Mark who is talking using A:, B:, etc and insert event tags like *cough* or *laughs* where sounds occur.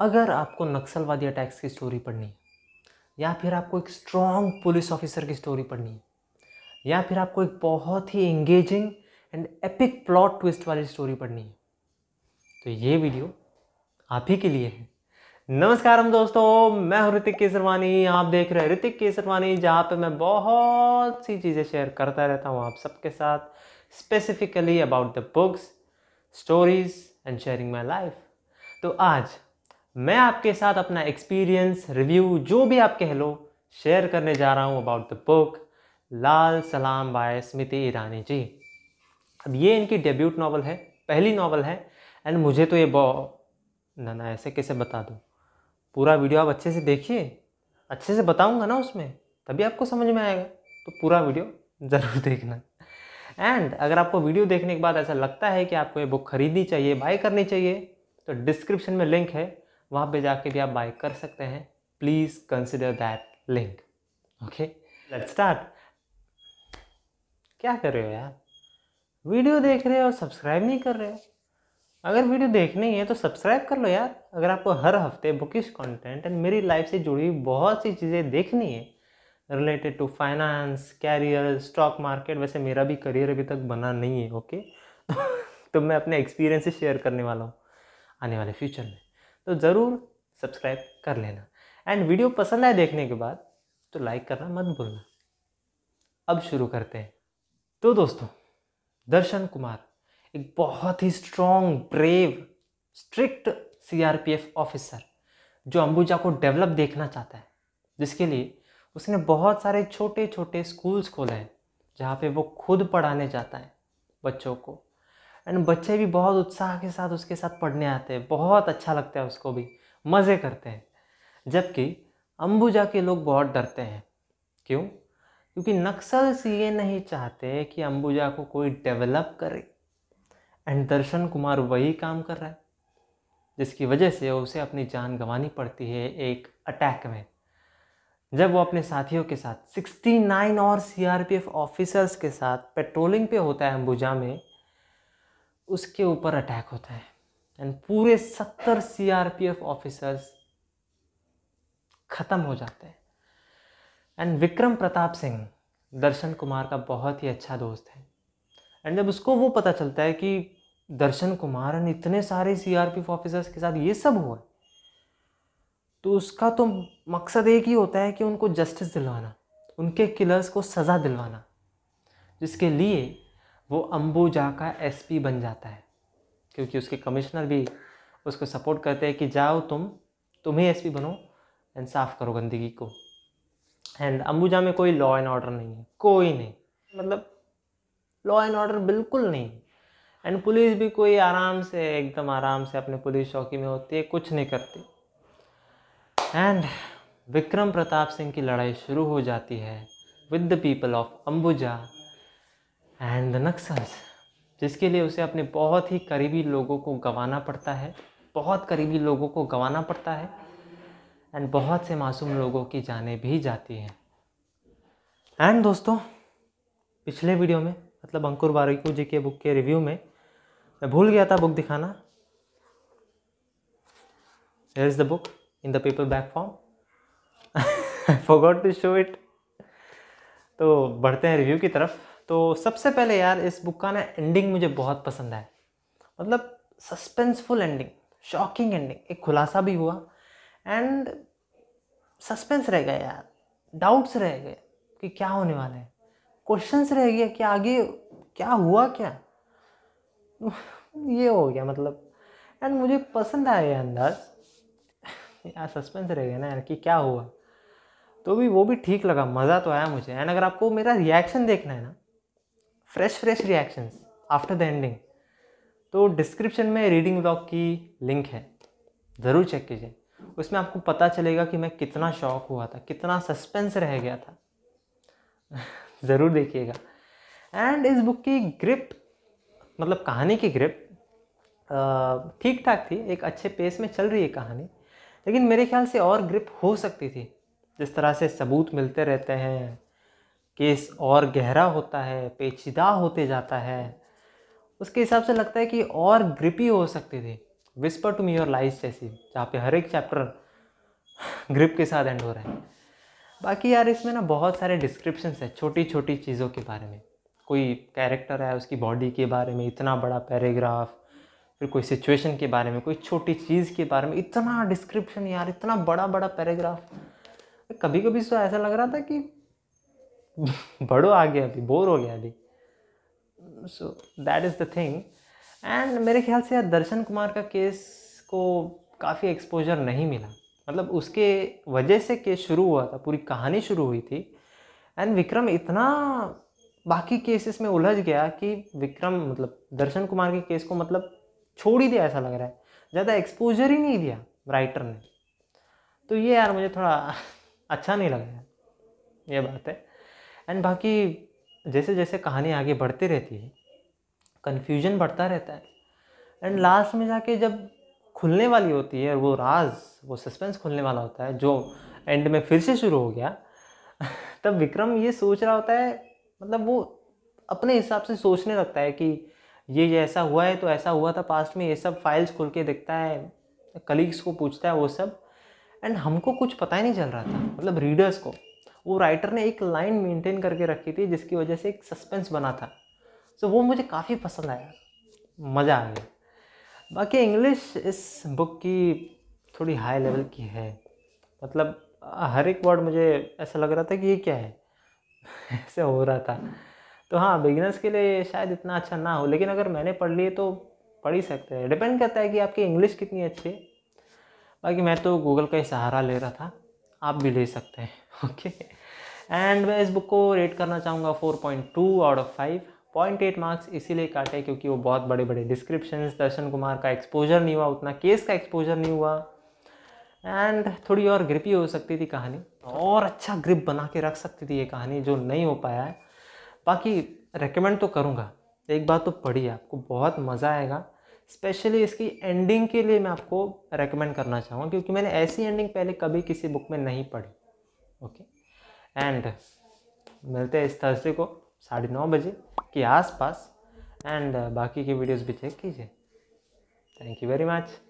A: अगर आपको नक्सलवादी अटैक्स की स्टोरी पढ़नी है या फिर आपको एक स्ट्रॉन्ग पुलिस ऑफिसर की स्टोरी पढ़नी है या फिर आपको एक बहुत ही engaging and epic plot twist वाली स्टोरी पढ़नी है तो ये वीडियो आप ही के लिए है नमस्कार हम दोस्तों मैं हूँ ऋतिक केसरवानी आप देख रहे हैं ऋतिक केसरवानी जहाँ पे मैं बहुत सी चीज़ें शेयर करता रहता हूँ आप सबके साथ specifically about the books stories and sharing my life तो आज मैं आपके साथ अपना एक्सपीरियंस रिव्यू जो भी आप कह लो शेयर करने जा रहा हूँ अबाउट द बुक लाल सलाम बाय स्मृति ईरानी जी अब ये इनकी डेब्यूट नावल है पहली नावल है एंड मुझे तो ये ना ना ऐसे कैसे बता दूँ पूरा वीडियो आप अच्छे से देखिए अच्छे से बताऊँगा ना उसमें तभी आपको समझ में आएगा तो पूरा वीडियो ज़रूर *laughs* देखना एंड अगर आपको वीडियो देखने के बाद ऐसा लगता है कि आपको ये बुक खरीदनी चाहिए बाय करनी चाहिए तो डिस्क्रिप्शन में लिंक है वहाँ पे जाके भी आप बाई कर सकते हैं please consider that link okay let start क्या कर रहे हो यार वीडियो देख रहे हो और सब्सक्राइब नहीं कर रहे हो अगर वीडियो देखनी है तो सब्सक्राइब कर लो यार अगर आपको हर हफ्ते बुकिश कंटेंट एंड मेरी लाइफ से जुड़ी हुई बहुत सी चीज़ें देखनी है related to finance career stock market वैसे मेरा भी करियर अभी तक बना नहीं है ओके *laughs* तो मैं अपने एक्सपीरियंस शेयर करने वाला हूँ आने वाले फ्यूचर में तो ज़रूर सब्सक्राइब कर लेना एंड वीडियो पसंद आए देखने के बाद तो लाइक करना मत भूलना अब शुरू करते हैं तो दोस्तों दर्शन कुमार एक बहुत ही strong brave strict CRPF officer जो अंबुजा को डेवलप देखना चाहता है जिसके लिए उसने बहुत सारे छोटे छोटे स्कूल्स खोले हैं जहाँ पे वो खुद पढ़ाने जाता है बच्चों को एंड बच्चे भी बहुत उत्साह के साथ उसके साथ पढ़ने आते हैं बहुत अच्छा लगता है उसको भी मज़े करते हैं जबकि अंबुजा के लोग बहुत डरते हैं क्यों क्योंकि नक्सल्स ये नहीं चाहते कि अंबुजा को कोई डेवलप करे एंड दर्शन कुमार वही काम कर रहा है जिसकी वजह से उसे अपनी जान गंवानी पड़ती है एक अटैक में जब वो अपने साथियों के साथ 69 और सीआरपीएफ ऑफिसर्स के साथ पेट्रोलिंग पे होता है अंबुजा में उसके ऊपर अटैक होता है एंड पूरे सत्तर सीआरपीएफ ऑफिसर्स ख़त्म हो जाते हैं एंड विक्रम प्रताप सिंह दर्शन कुमार का बहुत ही अच्छा दोस्त है एंड जब उसको वो पता चलता है कि दर्शन कुमार ने इतने सारे सीआरपीएफ ऑफिसर्स के साथ ये सब हुआ तो उसका तो मकसद एक ही होता है कि उनको जस्टिस दिलवाना उनके किलर्स को सज़ा दिलवाना जिसके लिए वो अंबुजा का एसपी बन जाता है क्योंकि उसके कमिश्नर भी उसको सपोर्ट करते हैं कि जाओ तुम तुम ही एसपी बनो एंड साफ़ करो गंदगी को एंड अंबुजा में कोई लॉ एंड ऑर्डर नहीं है कोई नहीं मतलब लॉ एंड ऑर्डर बिल्कुल नहीं एंड पुलिस भी कोई आराम से एकदम आराम से अपने पुलिस चौकी में होती है कुछ नहीं करती एंड विक्रम प्रताप सिंह की लड़ाई शुरू हो जाती है with the people of Ambuja and the Naxals जिसके लिए उसे अपने बहुत ही करीबी लोगों को गंवाना पड़ता है बहुत करीबी लोगों को गंवाना पड़ता है एंड बहुत से मासूम लोगों की जानें भी जाती हैं एंड दोस्तों पिछले वीडियो में मतलब अंकुर बारिकू जी के बुक के रिव्यू में मैं भूल गया था बुक दिखाना here is the book in the paperback form I forgot to show it तो बढ़ते हैं रिव्यू की तरफ तो सबसे पहले यार इस बुक का ना एंडिंग मुझे बहुत पसंद आया मतलब सस्पेंसफुल एंडिंग शॉकिंग एंडिंग एक खुलासा भी हुआ एंड सस्पेंस रह गया यार डाउट्स रह गए कि क्या होने वाला है क्वेश्चंस रह गए कि आगे क्या हुआ क्या ये हो गया मतलब एंड मुझे पसंद आया ये अंदाज यार सस्पेंस रह गया ना यार कि क्या हुआ तो भी वो भी ठीक लगा मज़ा तो आया मुझे एंड अगर आपको मेरा रिएक्शन देखना है ना fresh fresh reactions after the ending तो डिस्क्रिप्शन में रीडिंग ब्लॉग की लिंक है ज़रूर चेक कीजिए उसमें आपको पता चलेगा कि मैं कितना शौक हुआ था कितना सस्पेंस रह गया था *laughs* ज़रूर देखिएगा एंड इस बुक की ग्रिप मतलब कहानी की ग्रिप ठीक ठाक थी एक अच्छे पेस में चल रही है कहानी लेकिन मेरे ख्याल से और ग्रिप हो सकती थी जिस तरह से सबूत मिलते रहते हैं केस और गहरा होता है पेचीदा होते जाता है उसके हिसाब से लगता है कि और ग्रिपी हो सकते थे whisper to me your life जैसी जहाँ पे हर एक चैप्टर ग्रिप के साथ एंड हो रहा है बाकी यार इसमें ना बहुत सारे डिस्क्रिप्शन है छोटी छोटी चीज़ों के बारे में कोई कैरेक्टर है उसकी बॉडी के बारे में इतना बड़ा पैराग्राफ फिर कोई सिचुएशन के बारे में कोई छोटी चीज़ के बारे में इतना डिस्क्रिप्शन यार इतना बड़ा बड़ा पैराग्राफ कभी कभी तो ऐसा लग रहा था कि *laughs* बड़ो आ गया अभी बोर हो गया अभी so that is the thing and मेरे ख्याल से यार दर्शन कुमार का केस को काफ़ी एक्सपोजर नहीं मिला मतलब उसके वजह से केस शुरू हुआ था पूरी कहानी शुरू हुई थी एंड विक्रम इतना बाकी केसेस में उलझ गया कि विक्रम मतलब दर्शन कुमार के केस को मतलब छोड़ ही दिया ऐसा लग रहा है ज़्यादा एक्सपोजर ही नहीं दिया राइटर ने तो ये यार मुझे थोड़ा *laughs* अच्छा नहीं लगा ये बात है एंड बाकी जैसे जैसे कहानी आगे बढ़ती रहती है कन्फ्यूजन बढ़ता रहता है एंड लास्ट में जाके जब खुलने वाली होती है वो राज वो सस्पेंस खुलने वाला होता है जो एंड में फिर से शुरू हो गया *laughs* तब विक्रम ये सोच रहा होता है मतलब वो अपने हिसाब से सोचने लगता है कि ये ये ऐसा हुआ है तो ऐसा हुआ था पास्ट में ये सब फाइल्स खोल के देखता है कलीग्स को पूछता है वो सब एंड हमको कुछ पता ही नहीं चल रहा था मतलब रीडर्स को वो राइटर ने एक लाइन मेंटेन करके रखी थी जिसकी वजह से एक सस्पेंस बना था सो so, वो मुझे काफ़ी पसंद आया मज़ा आ गया बाकी इंग्लिश इस बुक की थोड़ी हाई लेवल की है मतलब हर एक वर्ड मुझे ऐसा लग रहा था कि ये क्या है *laughs* ऐसे हो रहा था तो हाँ बिगनर्स के लिए शायद इतना अच्छा ना हो लेकिन अगर मैंने पढ़ लिए तो पढ़ ही सकते हैं डिपेंड करता है कि आपकी इंग्लिश कितनी अच्छी है बाकी मैं तो गूगल का ही सहारा ले रहा था आप भी ले सकते हैं ओके *laughs* एंड मैं इस बुक को रेट करना चाहूँगा four point two out of five point eight marks इसीलिए काटे क्योंकि वो बहुत बड़े बड़े डिस्क्रिप्शन दर्शन कुमार का एक्सपोजर नहीं हुआ उतना केस का एक्सपोजर नहीं हुआ एंड थोड़ी और ग्रिपी हो सकती थी कहानी और अच्छा ग्रिप बना के रख सकती थी ये कहानी जो नहीं हो पाया है बाकी रिकमेंड तो करूँगा एक बार तो पढ़िए आपको बहुत मज़ा आएगा स्पेशली इसकी एंडिंग के लिए मैं आपको रेकमेंड करना चाहूँगा क्योंकि मैंने ऐसी एंडिंग पहले कभी किसी बुक में नहीं पढ़ी ओके एंड मिलते हैं इस थर्सडे को साढ़े नौ बजे के आसपास एंड बाकी की वीडियोस भी चेक कीजिए थैंक यू वेरी मच